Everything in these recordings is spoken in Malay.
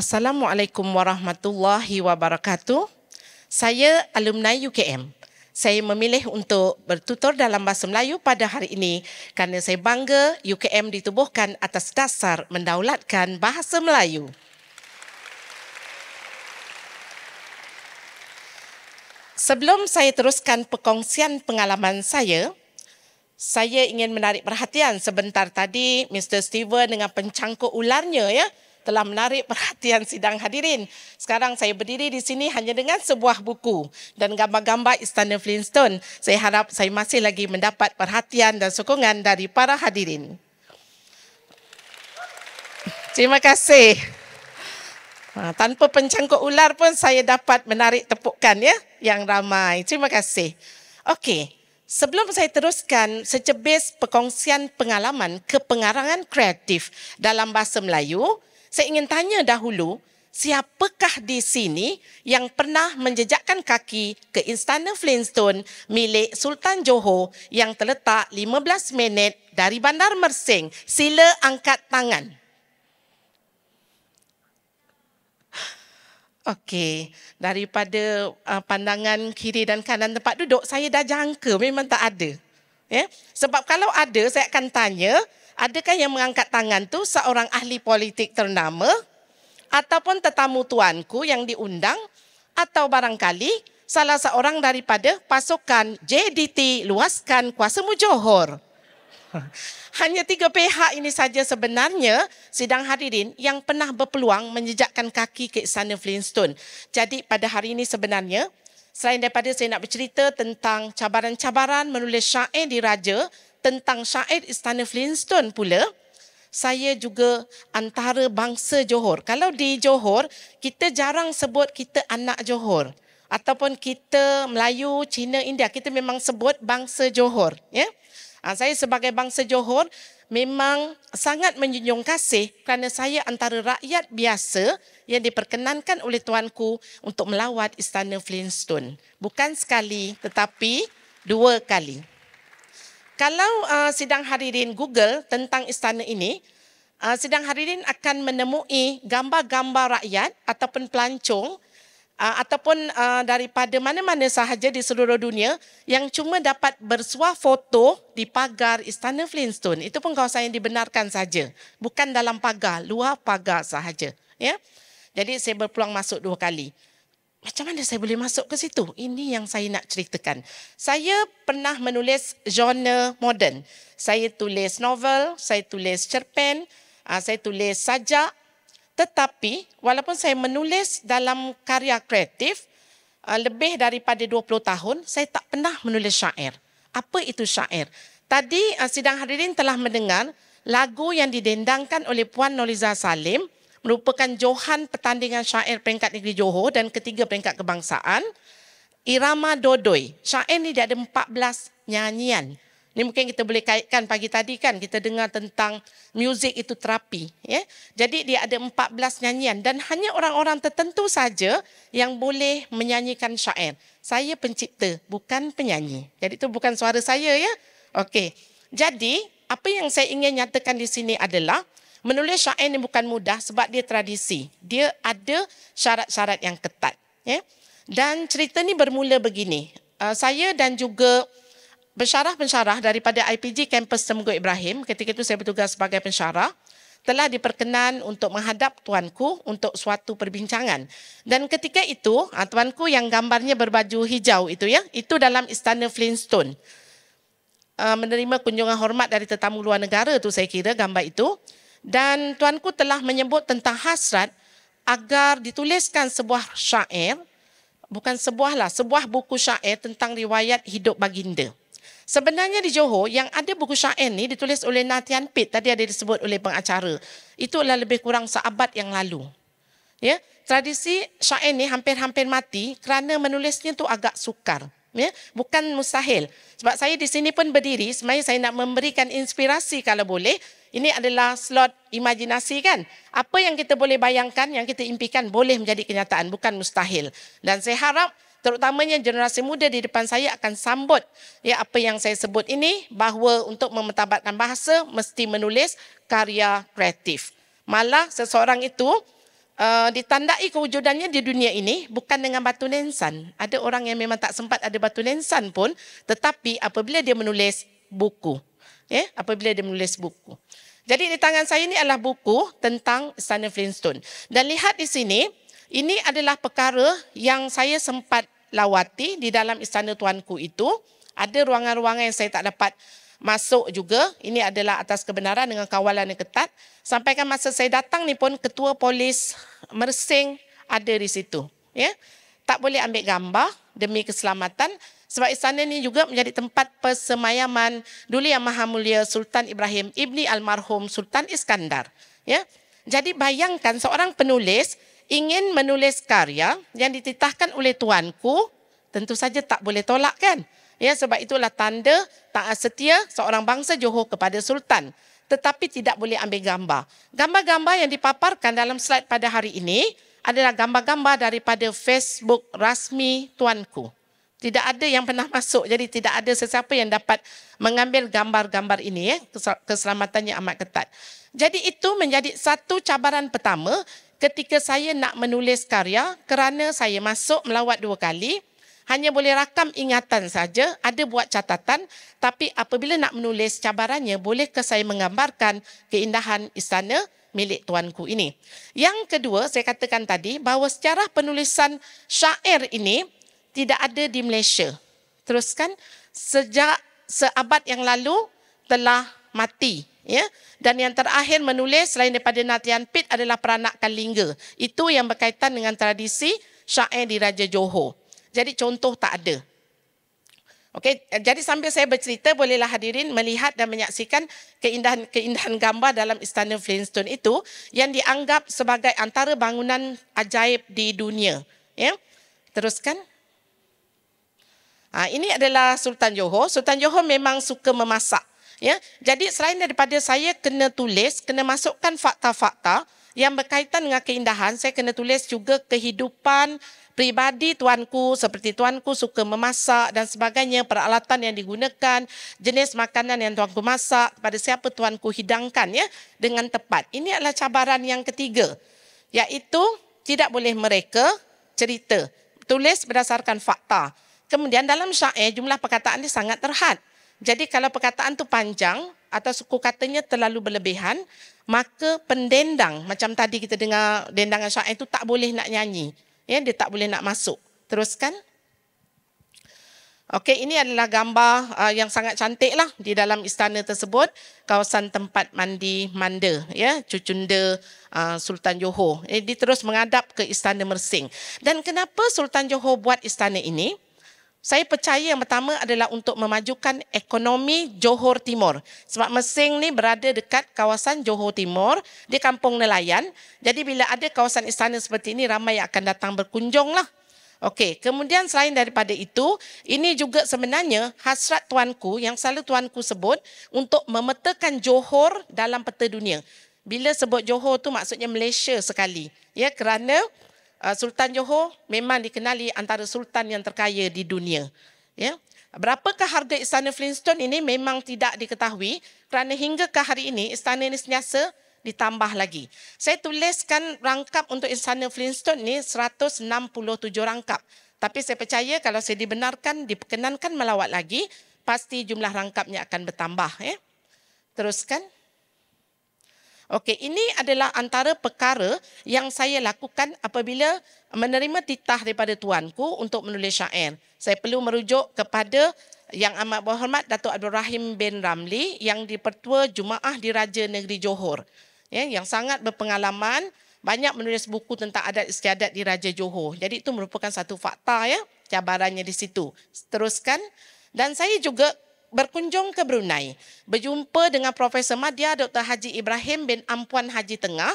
Assalamualaikum warahmatullahi wabarakatuh. Saya alumni UKM. Saya memilih untuk bertutur dalam bahasa Melayu pada hari ini kerana saya bangga UKM ditubuhkan atas dasar mendaulatkan bahasa Melayu. Sebelum saya teruskan perkongsian pengalaman saya, saya ingin menarik perhatian sebentar tadi Mr. Steven dengan pencangkuk ularnya ya telah menarik perhatian sidang hadirin. Sekarang saya berdiri di sini hanya dengan sebuah buku dan gambar-gambar Istana Flintstone. Saya harap saya masih lagi mendapat perhatian dan sokongan dari para hadirin. Terima kasih. Ha, tanpa pencangkuk ular pun saya dapat menarik tepukan ya yang ramai. Terima kasih. Okey. Sebelum saya teruskan secebis perkongsian pengalaman kepengarangan kreatif dalam bahasa Melayu, saya ingin tanya dahulu, siapakah di sini yang pernah menjejakkan kaki ke Istana Flintstone milik Sultan Johor yang terletak 15 minit dari Bandar Mersing? Sila angkat tangan. Okey, daripada uh, pandangan kiri dan kanan tempat duduk, saya dah jangka memang tak ada. Ya? Sebab kalau ada, saya akan tanya, adakah yang mengangkat tangan tu seorang ahli politik ternama ataupun tetamu tuanku yang diundang atau barangkali salah seorang daripada pasukan JDT luaskan kuasa mu Johor. Hanya tiga pihak ini saja sebenarnya sidang hadirin yang pernah berpeluang menjejakkan kaki ke istana Flintstone. Jadi pada hari ini sebenarnya selain daripada saya nak bercerita tentang cabaran-cabaran menulis syair di diraja tentang syair istana Flintstone pula saya juga antara bangsa Johor. Kalau di Johor, kita jarang sebut kita anak Johor ataupun kita Melayu, Cina, India, kita memang sebut bangsa Johor, ya. Ah saya sebagai bangsa Johor memang sangat menjunjung kasih kerana saya antara rakyat biasa yang diperkenankan oleh tuanku untuk melawat istana Flintstone. Bukan sekali tetapi dua kali kalau uh, sidang hadirin Google tentang istana ini, uh, sidang hadirin akan menemui gambar-gambar rakyat ataupun pelancong uh, ataupun uh, daripada mana-mana sahaja di seluruh dunia yang cuma dapat bersuah foto di pagar istana Flintstone. Itu pun kawasan yang dibenarkan saja, bukan dalam pagar, luar pagar sahaja. Ya? Jadi saya berpeluang masuk dua kali macam mana saya boleh masuk ke situ? Ini yang saya nak ceritakan. Saya pernah menulis genre moden. Saya tulis novel, saya tulis cerpen, ah, saya tulis sajak. Tetapi walaupun saya menulis dalam karya kreatif ah, lebih daripada 20 tahun, saya tak pernah menulis syair. Apa itu syair? Tadi ah, sidang hadirin telah mendengar lagu yang didendangkan oleh Puan Noliza Salim merupakan johan pertandingan syair peringkat negeri Johor dan ketiga peringkat kebangsaan. Irama Dodoi. Syair ni dia ada 14 nyanyian. Ini mungkin kita boleh kaitkan pagi tadi kan kita dengar tentang muzik itu terapi. Ya? Jadi dia ada 14 nyanyian dan hanya orang-orang tertentu saja yang boleh menyanyikan syair. Saya pencipta, bukan penyanyi. Jadi itu bukan suara saya ya. Okey. Jadi apa yang saya ingin nyatakan di sini adalah Menulis syair ni bukan mudah sebab dia tradisi. Dia ada syarat-syarat yang ketat. Ya? Dan cerita ini bermula begini. Uh, saya dan juga pensyarah-pensyarah daripada IPG Kampus Semenggu Ibrahim, ketika itu saya bertugas sebagai pensyarah, telah diperkenan untuk menghadap tuanku untuk suatu perbincangan. Dan ketika itu, uh, tuanku yang gambarnya berbaju hijau itu ya, itu dalam istana Flintstone. Uh, menerima kunjungan hormat dari tetamu luar negara tu saya kira gambar itu. Dan tuanku telah menyebut tentang hasrat agar dituliskan sebuah syair, bukan sebuah lah, sebuah buku syair tentang riwayat hidup baginda. Sebenarnya di Johor yang ada buku syair ni ditulis oleh Natian Pit tadi ada disebut oleh pengacara. Itu adalah lebih kurang seabad yang lalu. Ya, tradisi syair ni hampir-hampir mati kerana menulisnya tu agak sukar. Ya, bukan mustahil. Sebab saya di sini pun berdiri, sebenarnya saya nak memberikan inspirasi kalau boleh ini adalah slot imajinasi kan. Apa yang kita boleh bayangkan, yang kita impikan boleh menjadi kenyataan, bukan mustahil. Dan saya harap terutamanya generasi muda di depan saya akan sambut ya apa yang saya sebut ini bahawa untuk memetabatkan bahasa mesti menulis karya kreatif. Malah seseorang itu uh, ditandai kewujudannya di dunia ini bukan dengan batu nensan. Ada orang yang memang tak sempat ada batu nensan pun tetapi apabila dia menulis buku ya, apabila dia menulis buku. Jadi di tangan saya ini adalah buku tentang Stanley Flintstone. Dan lihat di sini, ini adalah perkara yang saya sempat lawati di dalam istana tuanku itu. Ada ruangan-ruangan yang saya tak dapat masuk juga. Ini adalah atas kebenaran dengan kawalan yang ketat. Sampaikan masa saya datang ni pun ketua polis Mersing ada di situ. Ya. Yeah tak boleh ambil gambar demi keselamatan sebab istana ini juga menjadi tempat persemayaman Duli Yang Maha Mulia Sultan Ibrahim Ibni Almarhum Sultan Iskandar. Ya? Jadi bayangkan seorang penulis ingin menulis karya yang dititahkan oleh tuanku, tentu saja tak boleh tolak kan? Ya, sebab itulah tanda taat setia seorang bangsa Johor kepada Sultan. Tetapi tidak boleh ambil gambar. Gambar-gambar yang dipaparkan dalam slide pada hari ini, adalah gambar-gambar daripada Facebook rasmi tuanku. Tidak ada yang pernah masuk, jadi tidak ada sesiapa yang dapat mengambil gambar-gambar ini. Ya. Keselamatannya amat ketat. Jadi itu menjadi satu cabaran pertama ketika saya nak menulis karya kerana saya masuk melawat dua kali, hanya boleh rakam ingatan saja, ada buat catatan, tapi apabila nak menulis cabarannya, bolehkah saya menggambarkan keindahan istana, milik tuanku ini. Yang kedua, saya katakan tadi bahawa sejarah penulisan syair ini tidak ada di Malaysia. Teruskan, sejak seabad yang lalu telah mati. Ya? Dan yang terakhir menulis selain daripada Natian Pit adalah peranak Kalingga. Itu yang berkaitan dengan tradisi syair di Raja Johor. Jadi contoh tak ada. Okey, jadi sambil saya bercerita bolehlah hadirin melihat dan menyaksikan keindahan-keindahan gambar dalam Istana Flintstone itu yang dianggap sebagai antara bangunan ajaib di dunia. Ya. Teruskan. Ha, ini adalah Sultan Johor. Sultan Johor memang suka memasak. Ya. Jadi selain daripada saya kena tulis, kena masukkan fakta-fakta yang berkaitan dengan keindahan, saya kena tulis juga kehidupan pribadi tuanku seperti tuanku suka memasak dan sebagainya peralatan yang digunakan jenis makanan yang tuanku masak kepada siapa tuanku hidangkan ya dengan tepat ini adalah cabaran yang ketiga iaitu tidak boleh mereka cerita tulis berdasarkan fakta kemudian dalam syair jumlah perkataan ini sangat terhad jadi kalau perkataan tu panjang atau suku katanya terlalu berlebihan, maka pendendang macam tadi kita dengar dendangan syair itu tak boleh nak nyanyi. Ya, dia tak boleh nak masuk. Teruskan. Okey, ini adalah gambar uh, yang sangat cantiklah di dalam istana tersebut. Kawasan tempat mandi Manda, ya, cucunda uh, Sultan Johor. Eh, dia terus menghadap ke Istana Mersing. Dan kenapa Sultan Johor buat istana ini? Saya percaya yang pertama adalah untuk memajukan ekonomi Johor Timur. Sebab Mesing ni berada dekat kawasan Johor Timur, di kampung nelayan. Jadi bila ada kawasan istana seperti ini, ramai yang akan datang berkunjung lah. Okey, kemudian selain daripada itu, ini juga sebenarnya hasrat tuanku yang selalu tuanku sebut untuk memetakan Johor dalam peta dunia. Bila sebut Johor tu maksudnya Malaysia sekali. Ya, kerana Ah, sultan Johor memang dikenali antara sultan yang terkaya di dunia. Ya. Berapakah harga istana Flintstone ini memang tidak diketahui kerana hingga ke hari ini istana ini senyasa ditambah lagi. Saya tuliskan rangkap untuk istana Flintstone ini 167 rangkap. Tapi saya percaya kalau saya dibenarkan, diperkenankan melawat lagi, pasti jumlah rangkapnya akan bertambah. Ya. Teruskan. Teruskan. Okey, ini adalah antara perkara yang saya lakukan apabila menerima titah daripada tuanku untuk menulis syair. Saya perlu merujuk kepada yang amat berhormat Datuk Abdul Rahim bin Ramli yang dipertua Jumaah di Raja Negeri Johor. Ya, yang sangat berpengalaman banyak menulis buku tentang adat istiadat di Raja Johor. Jadi itu merupakan satu fakta ya, cabarannya di situ. Teruskan dan saya juga berkunjung ke Brunei, berjumpa dengan Profesor Madia, Dr. Haji Ibrahim bin Ampuan Haji Tengah.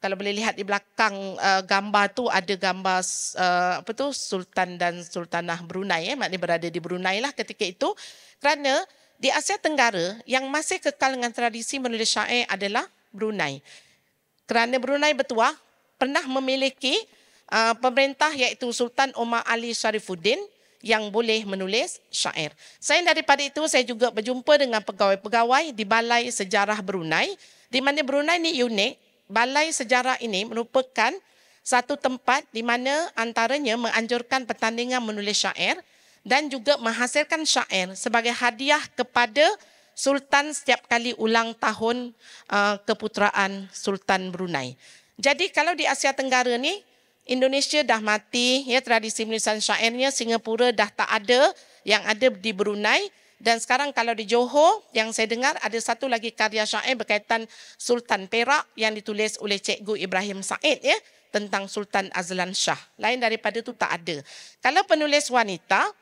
Kalau boleh lihat di belakang uh, gambar tu ada gambar uh, apa tu Sultan dan Sultanah Brunei eh maknanya berada di Brunei lah ketika itu kerana di Asia Tenggara yang masih kekal dengan tradisi menulis syair adalah Brunei. Kerana Brunei bertuah pernah memiliki uh, pemerintah iaitu Sultan Omar Ali Sharifuddin yang boleh menulis syair. Selain daripada itu, saya juga berjumpa dengan pegawai-pegawai di Balai Sejarah Brunei. Di mana Brunei ini unik, Balai Sejarah ini merupakan satu tempat di mana antaranya menganjurkan pertandingan menulis syair dan juga menghasilkan syair sebagai hadiah kepada Sultan setiap kali ulang tahun uh, keputeraan Sultan Brunei. Jadi kalau di Asia Tenggara ni Indonesia dah mati, ya tradisi menulisan syairnya Singapura dah tak ada, yang ada di Brunei dan sekarang kalau di Johor yang saya dengar ada satu lagi karya syair berkaitan Sultan Perak yang ditulis oleh Cikgu Ibrahim Said ya tentang Sultan Azlan Shah. Lain daripada itu tak ada. Kalau penulis wanita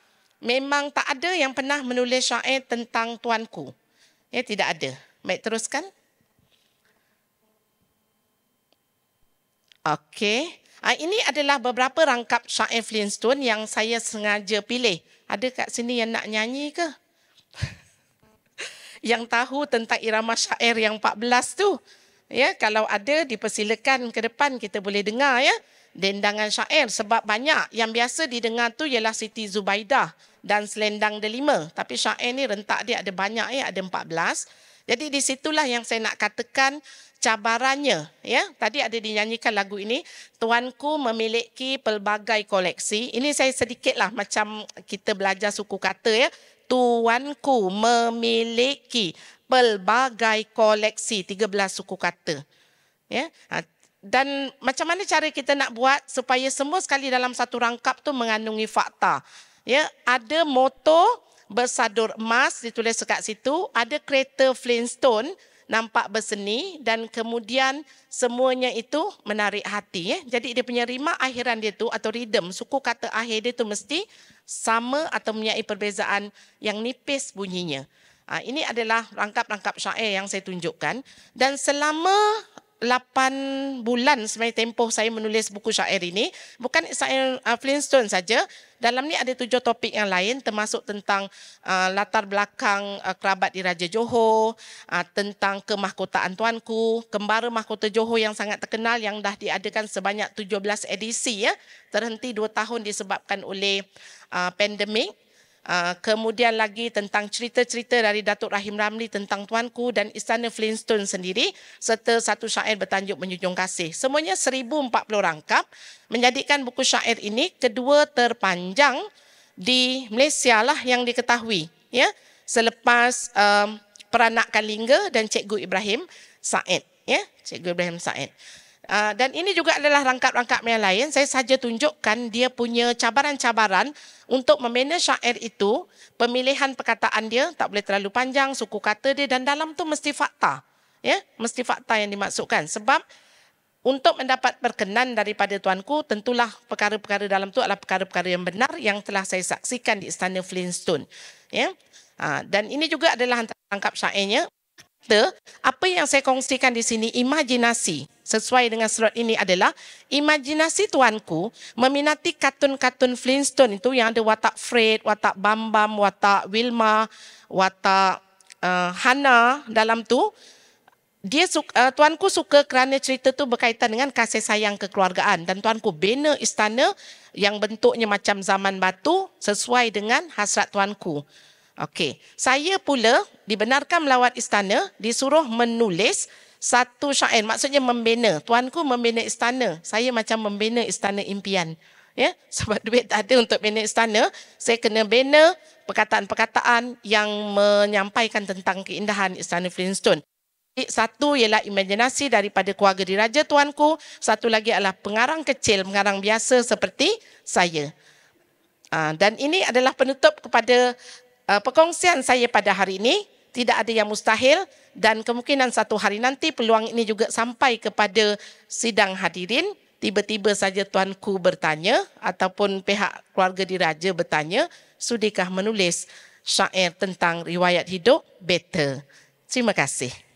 memang tak ada yang pernah menulis syair tentang tuanku. Ya tidak ada. Baik teruskan. Okey. Uh, ini adalah beberapa rangkap syair Flintstone yang saya sengaja pilih. Ada kat sini yang nak nyanyi ke? yang tahu tentang irama syair yang 14 tu. Ya, kalau ada dipersilakan ke depan kita boleh dengar ya. Dendangan syair sebab banyak yang biasa didengar tu ialah Siti Zubaidah dan Selendang Delima. Tapi syair ni rentak dia ada banyak ya, ada 14. Jadi di situlah yang saya nak katakan cabarannya. Ya, tadi ada dinyanyikan lagu ini. Tuanku memiliki pelbagai koleksi. Ini saya sedikitlah macam kita belajar suku kata ya. Tuanku memiliki pelbagai koleksi 13 suku kata. Ya. Ha, dan macam mana cara kita nak buat supaya semua sekali dalam satu rangkap tu mengandungi fakta. Ya, ada moto bersadur emas ditulis dekat situ, ada kereta Flintstone nampak berseni dan kemudian semuanya itu menarik hati. Ya. Jadi dia punya rima akhiran dia tu atau rhythm, suku kata akhir dia tu mesti sama atau mempunyai perbezaan yang nipis bunyinya. Ha, ini adalah rangkap-rangkap syair yang saya tunjukkan. Dan selama lapan bulan sebenarnya tempoh saya menulis buku syair ini. Bukan syair uh, Flintstone saja. Dalam ni ada tujuh topik yang lain termasuk tentang uh, latar belakang uh, kerabat di Raja Johor, uh, tentang kemahkotaan tuanku, kembara mahkota Johor yang sangat terkenal yang dah diadakan sebanyak 17 edisi ya, terhenti dua tahun disebabkan oleh uh, pandemik Uh, kemudian lagi tentang cerita-cerita dari Datuk Rahim Ramli tentang Tuanku dan Istana Flintstone sendiri serta satu syair bertanjuk Menjunjung Kasih. Semuanya 1040 rangkap menjadikan buku syair ini kedua terpanjang di Malaysia lah yang diketahui ya selepas um, Peranakan Lingga dan Cikgu Ibrahim Said ya Cikgu Ibrahim Said. Ah, dan ini juga adalah rangkap-rangkap yang lain. Saya saja tunjukkan dia punya cabaran-cabaran untuk memanage syair itu. Pemilihan perkataan dia tak boleh terlalu panjang, suku kata dia dan dalam tu mesti fakta. Ya, mesti fakta yang dimaksudkan. Sebab untuk mendapat perkenan daripada tuanku, tentulah perkara-perkara dalam tu adalah perkara-perkara yang benar yang telah saya saksikan di Istana Flintstone. Ya. Ah, dan ini juga adalah rangkap syairnya kata, apa yang saya kongsikan di sini, imajinasi. Sesuai dengan slot ini adalah, imajinasi tuanku meminati kartun-kartun Flintstone itu yang ada watak Fred, watak Bambam, watak Wilma, watak uh, eh, Hana dalam tu. Dia suka, uh, eh, tuanku suka kerana cerita tu berkaitan dengan kasih sayang kekeluargaan dan tuanku bina istana yang bentuknya macam zaman batu sesuai dengan hasrat tuanku. Okey, saya pula dibenarkan melawat istana, disuruh menulis satu syair, maksudnya membina. Tuanku membina istana, saya macam membina istana impian. Ya, sebab duit tak ada untuk bina istana, saya kena bina perkataan-perkataan yang menyampaikan tentang keindahan istana Flintstone. Satu ialah imajinasi daripada keluarga diraja tuanku, satu lagi adalah pengarang kecil, pengarang biasa seperti saya. Ah, dan ini adalah penutup kepada uh, eh, perkongsian saya pada hari ini tidak ada yang mustahil dan kemungkinan satu hari nanti peluang ini juga sampai kepada sidang hadirin tiba-tiba saja tuanku bertanya ataupun pihak keluarga diraja bertanya sudikah menulis syair tentang riwayat hidup better terima kasih